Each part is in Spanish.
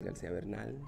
García Bernal,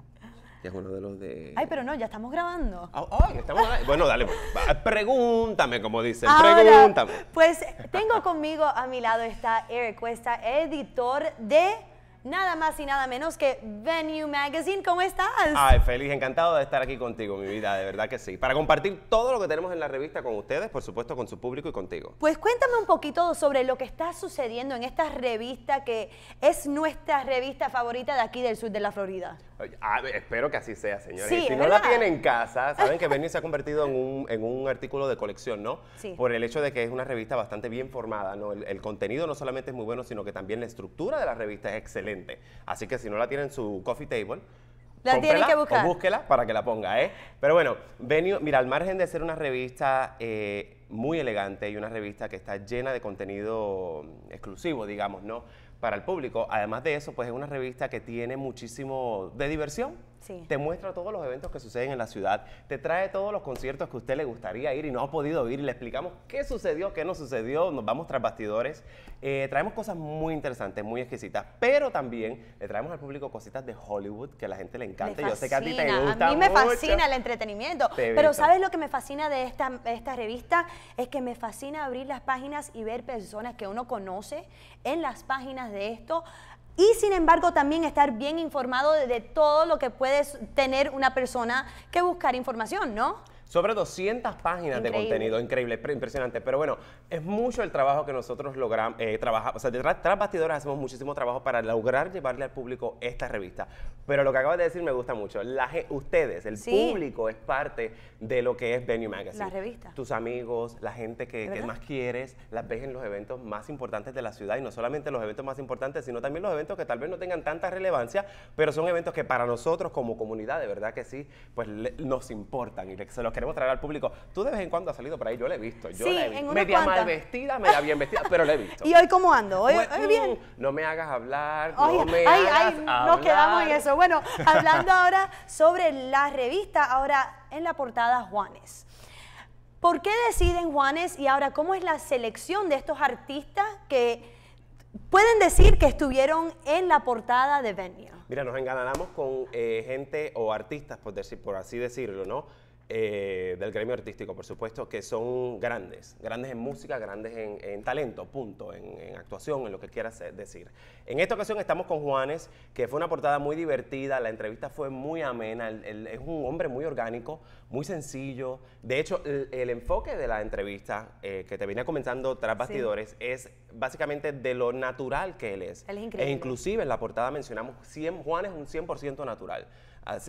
que es uno de los de... Ay, pero no, ya estamos grabando. Ah, ah, bueno, dale, pues, pregúntame, como dicen, pregúntame. Pues tengo conmigo, a mi lado está Eric Cuesta, editor de nada más y nada menos que Venue Magazine. ¿Cómo estás? Ay, feliz, encantado de estar aquí contigo, mi vida, de verdad que sí. Para compartir todo lo que tenemos en la revista con ustedes, por supuesto, con su público y contigo. Pues cuéntame un poquito sobre lo que está sucediendo en esta revista que es nuestra revista favorita de aquí del sur de la Florida. Ah, espero que así sea, señores. si no la tienen en casa, saben que Benio se ha convertido en un, artículo de colección, ¿no? Sí. Por el hecho de que es una revista bastante bien formada, ¿no? El, contenido no solamente es muy bueno, sino que también la estructura de la revista es excelente. Así que si no la tienen en su coffee table, la tienen que buscar. búsquela para que la ponga, ¿eh? Pero bueno, Venio, mira, al margen de ser una revista eh, muy elegante y una revista que está llena de contenido mm, exclusivo, digamos, ¿no? para el público. Además de eso, pues es una revista que tiene muchísimo de diversión. Sí. Te muestra todos los eventos que suceden en la ciudad, te trae todos los conciertos que a usted le gustaría ir y no ha podido ir, y le explicamos qué sucedió, qué no sucedió, nos vamos tras bastidores. Eh, traemos cosas muy interesantes, muy exquisitas, pero también le traemos al público cositas de Hollywood que a la gente le encanta. Yo sé que a ti te gusta. A mí me fascina el entretenimiento, pero ¿sabes lo que me fascina de esta, esta revista? Es que me fascina abrir las páginas y ver personas que uno conoce en las páginas de esto y sin embargo también estar bien informado de todo lo que puede tener una persona que buscar información, ¿no? sobre 200 páginas de contenido, increíble, impresionante. Pero bueno, es mucho el trabajo que nosotros logramos, eh, trabajar, o sea, detrás, tras bastidores hacemos muchísimo trabajo para lograr llevarle al público esta revista. Pero lo que acabas de decir me gusta mucho. La, ustedes, el público, es parte de lo que es Venue Magazine. revista. Tus amigos, la gente que, más quieres, las ves en los eventos más importantes de la ciudad y no solamente los eventos más importantes, sino también los eventos que tal vez no tengan tanta relevancia, pero son eventos que para nosotros como comunidad, de verdad que sí, pues nos importan y se los queremos traer al público. Tú de vez en cuando has salido por ahí, yo la he visto. Yo sí, media mal vestida, media bien vestida, pero la he visto. ¿Y hoy cómo ando? ¿Hoy, bien? No me hagas hablar, no me ay, hagas ay, hablar. Nos quedamos en eso. Bueno, hablando ahora sobre la revista, ahora en la portada Juanes. ¿Por qué deciden Juanes y ahora cómo es la selección de estos artistas que pueden decir que estuvieron en la portada de Venue? Mira, nos engalanamos con eh, gente o artistas, por, decir, por así decirlo, ¿no? Eh, del gremio artístico, por supuesto, que son grandes, grandes en música, grandes en, talento, punto, en, actuación, en lo que quieras eh, decir. En esta ocasión estamos con Juanes, que fue una portada muy divertida, la entrevista fue muy amena, es un hombre muy orgánico, muy sencillo. De hecho, el, enfoque de la entrevista eh, que te venía comenzando tras bastidores es básicamente de lo natural que él es. es e increíble. E inclusive en la portada mencionamos 100, Juan es un 100% natural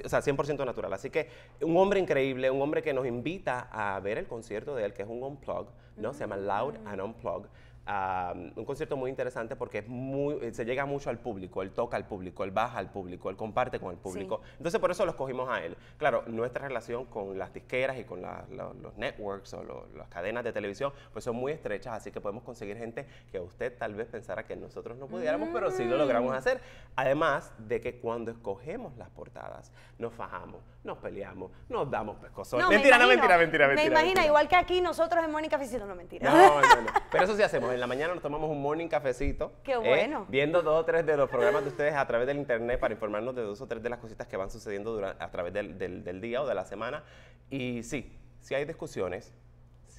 o sea, 100% natural. Así que un hombre increíble, un hombre que nos invita a ver el concierto de él, que es un unplug, ¿no? Se llama Loud mm. and Unplug. Um, un concierto muy interesante porque es muy, eh, se llega mucho al público, él toca al público, él baja al público, él comparte con el público. Entonces por eso los cogimos a él. Claro, nuestra relación con las disqueras y con los, networks o las cadenas de televisión pues son muy estrechas, así que podemos conseguir gente que usted tal vez pensara que nosotros no pudiéramos, pero sí lo logramos mm. hacer. Además de que cuando escogemos las portadas, nos fajamos, nos peleamos, nos damos pescos. mentira, no, mentira, mentira, mentira. Me imagino, imagina, igual que aquí nosotros en Mónica Ficino, no mentira. No, no, no. Pero eso sí hacemos en la mañana nos tomamos un morning cafecito. Qué ¿eh? bueno. viendo dos o tres de los programas de ustedes a través del internet para informarnos de dos o tres de las cositas que van sucediendo durante, a través del, del día o de la semana. Y sí, si hay discusiones,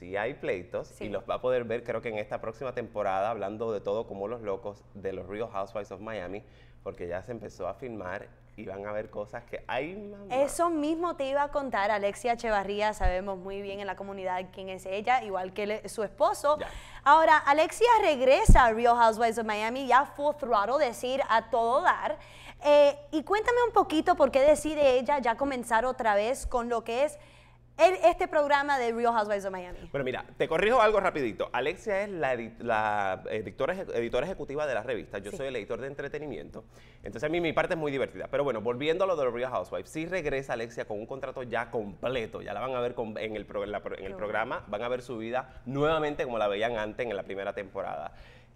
sí hay pleitos y los va a poder ver creo que en esta próxima temporada hablando de todo como los locos de los Real Housewives of Miami porque ya se empezó a filmar y van a ver cosas que hay Eso mismo te iba a contar Alexia Echevarría, sabemos muy bien en la comunidad quién es ella, igual que su esposo. Ahora, Alexia regresa a Real Housewives of Miami, ya full throttle, decir, a todo dar. Eh, y cuéntame un poquito por qué decide ella ya comenzar otra vez con lo que es este programa de Real Housewives of Miami. Bueno, mira, te corrijo algo rapidito. Alexia es la, editora, ejecutiva de la revista. Yo soy el editor de entretenimiento. Entonces a mí mi parte es muy divertida. Pero bueno, volviendo a lo de Real Housewives, sí regresa Alexia con un contrato ya completo. Ya la van a ver en, el programa, van a ver su vida nuevamente como la veían antes en la primera temporada.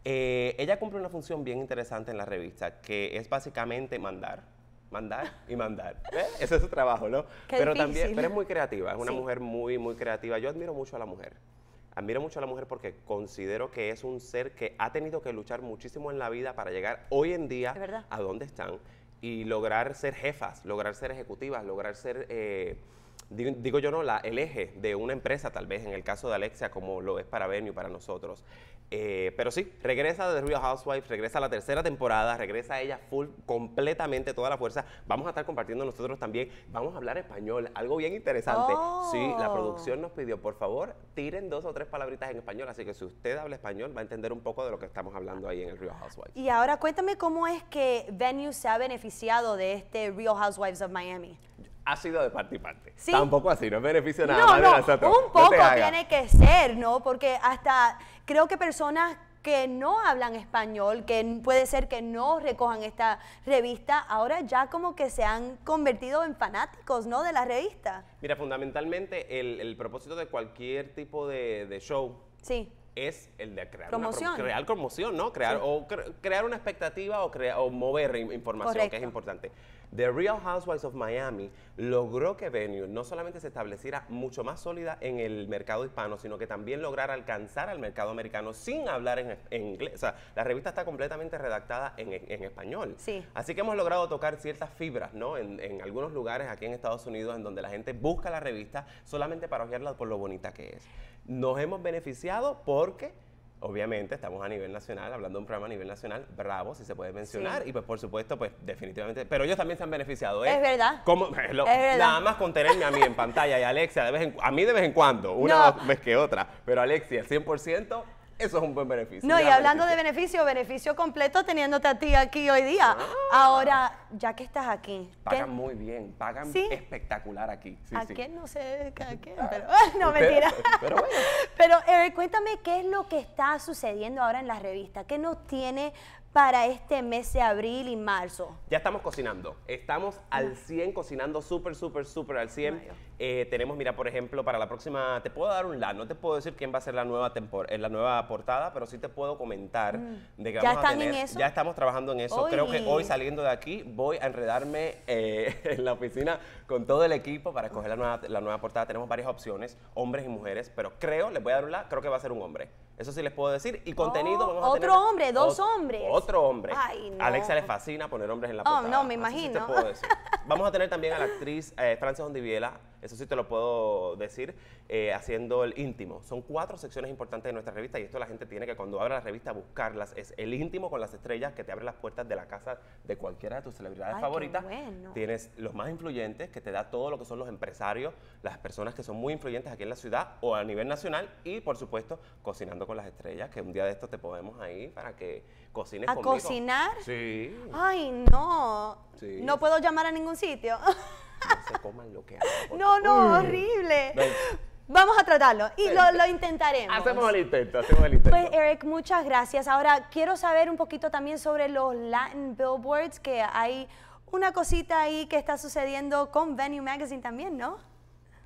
Eh, ella cumple una función bien interesante en la revista, que es básicamente mandar mandar y mandar. ¿eh? Ese es su trabajo, ¿no? pero también, pero es muy creativa, es una mujer muy, muy creativa. Yo admiro mucho a la mujer. Admiro mucho a la mujer porque considero que es un ser que ha tenido que luchar muchísimo en la vida para llegar hoy en día a donde están y lograr ser jefas, lograr ser ejecutivas, lograr ser, eh, digo, yo no, la, el eje de una empresa, tal vez en el caso de Alexia, como lo es para y para nosotros. Eh, pero sí, regresa The Real Housewives, regresa la tercera temporada, regresa ella full, completamente toda la fuerza. Vamos a estar compartiendo nosotros también. Vamos a hablar español, algo bien interesante. Sí, la oh. producción nos pidió, por favor, tiren dos o tres palabritas en español. Así que si usted habla español, va a entender un poco de lo que estamos hablando ahí en el Real Housewives. Y ahora cuéntame cómo es que Venue se ha beneficiado de este Real Housewives of Miami ha sido de parte y parte. Sí. Tampoco así, no es beneficio nada no, Un poco tiene que ser, ¿no? Porque hasta creo que personas que no hablan español, que puede ser que no recojan esta revista, ahora ya como que se han convertido en fanáticos, ¿no? De la revista. Mira, fundamentalmente el, propósito de cualquier tipo de, show es el de crear promoción. crear conmoción, ¿no? Crear, o crear una expectativa o, mover información, que es importante. The Real Housewives of Miami logró que Venue no solamente se estableciera mucho más sólida en el mercado hispano, sino que también lograra alcanzar al mercado americano sin hablar en, inglés. O sea, la revista está completamente redactada en, español. Sí. Así que hemos logrado tocar ciertas fibras, ¿no? En, algunos lugares aquí en Estados Unidos en donde la gente busca la revista solamente para ojearla por lo bonita que es. Nos hemos beneficiado porque obviamente estamos a nivel nacional, hablando de un programa a nivel nacional, bravo, si se puede mencionar, y pues por supuesto, pues definitivamente, pero ellos también se han beneficiado. ¿eh? Es verdad. Como, Nada más con tenerme a mí en pantalla y a Alexia, a mí de vez en cuando, una vez que otra, pero Alexia, 100%. Eso es un buen beneficio. No, y hablando de beneficio, beneficio completo teniéndote a ti aquí hoy día. Ah. Ahora, ya que estás aquí. Pagan muy bien, pagan espectacular aquí. ¿A quién? Qué? No sé, ¿a quién? Ah, pero, no, mentira. Pero, pero bueno. Pero, cuéntame qué es lo que está sucediendo ahora en la revista. ¿Qué nos tiene para este mes de abril y marzo? Ya estamos cocinando. Estamos al 100 cocinando súper, súper, súper al 100. Eh, tenemos, mira, por ejemplo, para la próxima, te puedo dar un la, no te puedo decir quién va a ser la nueva temporada, eh, la nueva portada, pero sí te puedo comentar mm. de que ¿Ya vamos a tener, en eso? ya estamos trabajando en eso. Creo que hoy saliendo de aquí voy a enredarme eh, en la oficina con todo el equipo para escoger la nueva, la nueva portada. Tenemos varias opciones, hombres y mujeres, pero creo, les voy a dar un la, creo que va a ser un hombre. Eso sí les puedo decir. Y contenido oh, otro hombre, dos hombres. Otro hombre. Ay, Alexa le fascina poner hombres en la oh, portada. no, me imagino. sí puedo decir. vamos a tener también a la actriz eh, Frances Ondiviela eso sí te lo puedo decir, eh, haciendo el íntimo. Son cuatro secciones importantes de nuestra revista y esto la gente tiene que cuando abra la revista buscarlas. Es el íntimo con las estrellas que te abre las puertas de la casa de cualquiera de tus celebridades favoritas. Tienes los más influyentes que te da todo lo que son los empresarios, las personas que son muy influyentes aquí en la ciudad o a nivel nacional y por supuesto cocinando con las estrellas, que un día de estos te podemos ahí para que cocines ¿A cocinar? Sí. Ay, no. No puedo llamar a ningún sitio. no No, horrible. Vamos a tratarlo y lo, lo, intentaremos. Hacemos el intento, hacemos el intento. Pues Eric, muchas gracias. Ahora quiero saber un poquito también sobre los Latin Billboards, que hay una cosita ahí que está sucediendo con Venue Magazine también, ¿no?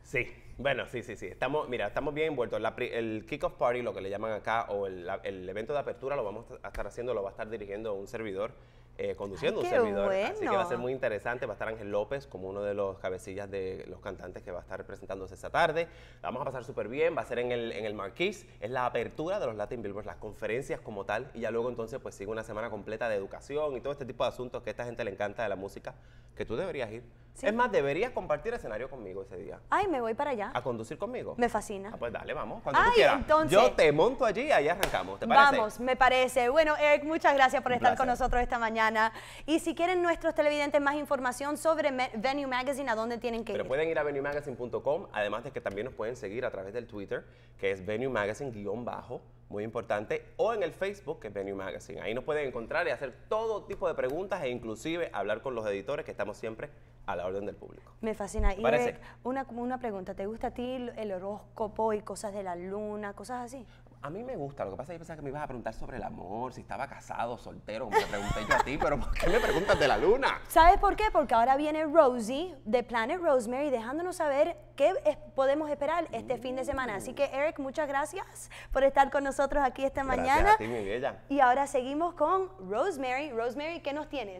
Sí, bueno, sí, sí, sí. Estamos, mira, estamos bien envueltos. La, el kickoff party, lo que le llaman acá, o el, el evento de apertura, lo vamos a estar haciendo, lo va a estar dirigiendo un servidor. Eh, conduciendo ah, un servidor. Así que va a ser muy interesante. Va a estar Ángel López como uno de los cabecillas de los cantantes que va a estar presentándose esa tarde. La vamos a pasar súper bien. Va a ser en el, en el Marquis. Es la apertura de los Latin Bilbo, las conferencias como tal. Y ya luego entonces pues sigue una semana completa de educación y todo este tipo de asuntos que a esta gente le encanta de la música, que tú deberías ir es más, deberías compartir escenario conmigo ese día. Ay, me voy para allá. A conducir conmigo. Me fascina. Ah, pues dale, vamos. Cuando tú quieras. Yo te monto allí y ahí arrancamos. ¿Te parece? Vamos, me parece. Bueno, Eric, muchas gracias por estar con nosotros esta mañana. Y si quieren nuestros televidentes más información sobre Venue Magazine, ¿a dónde tienen que Pero ir? pueden ir a venuemagazine.com, además de que también nos pueden seguir a través del Twitter, que es Venue Magazine-bajo muy importante, o en el Facebook, que es Venue Magazine. Ahí nos pueden encontrar y hacer todo tipo de preguntas e inclusive hablar con los editores, que estamos siempre a la orden del público. Me fascina. Y parece? una, una pregunta, ¿te gusta a ti el horóscopo y cosas de la luna, cosas así? A mí me gusta, lo que pasa es que yo pensaba que me ibas a preguntar sobre el amor, si estaba casado, soltero, como pregunté yo a ti, pero ¿por qué me preguntas de la luna? ¿Sabes por qué? Porque ahora viene Rosie de Planet Rosemary dejándonos saber qué podemos esperar este fin de semana. Así que Eric, muchas gracias por estar con nosotros aquí esta mañana. A ti, mi bella. Y ahora seguimos con Rosemary. Rosemary, ¿qué nos tienes?